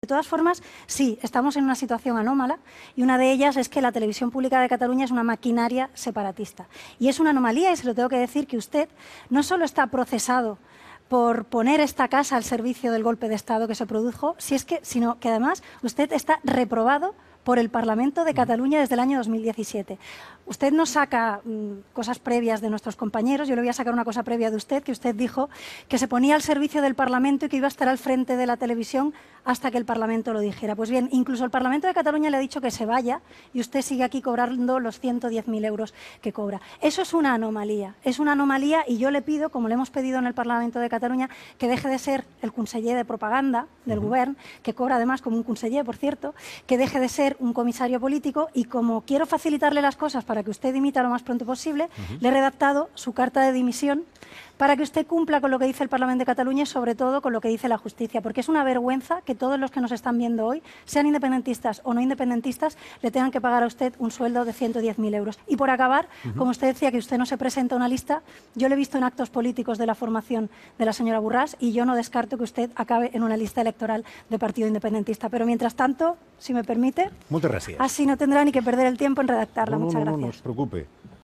De todas formas, sí, estamos en una situación anómala y una de ellas es que la televisión pública de Cataluña es una maquinaria separatista. Y es una anomalía y se lo tengo que decir que usted no solo está procesado por poner esta casa al servicio del golpe de Estado que se produjo, si es que, sino que además usted está reprobado por el Parlamento de Cataluña desde el año 2017. Usted no saca mm, cosas previas de nuestros compañeros, yo le voy a sacar una cosa previa de usted, que usted dijo que se ponía al servicio del Parlamento y que iba a estar al frente de la televisión hasta que el Parlamento lo dijera. Pues bien, incluso el Parlamento de Cataluña le ha dicho que se vaya y usted sigue aquí cobrando los 110.000 euros que cobra. Eso es una anomalía, es una anomalía y yo le pido, como le hemos pedido en el Parlamento de Cataluña, que deje de ser el conseller de propaganda del Gobierno, govern, que cobra además como un conseller, por cierto, que deje de ser un comisario político y como quiero facilitarle las cosas para que usted dimita lo más pronto posible, le he redactado su carta de dimisión para que usted cumpla con lo que dice el Parlamento de Cataluña y sobre todo con lo que dice la justicia, porque es una vergüenza que todos los que nos están viendo hoy, sean independentistas o no independentistas, le tengan que pagar a usted un sueldo de 110.000 euros. Y por acabar, como usted decía que usted no se presenta a una lista, yo lo he visto en actos políticos de la formación de la señora Burrás y yo no descarto que usted acabe en una lista electoral de Partido Independentista. Pero mientras tanto, si me permite, Muchas gracias. así no tendrá ni que perder el tiempo en redactarla. Muchas gracias. No, preocupe.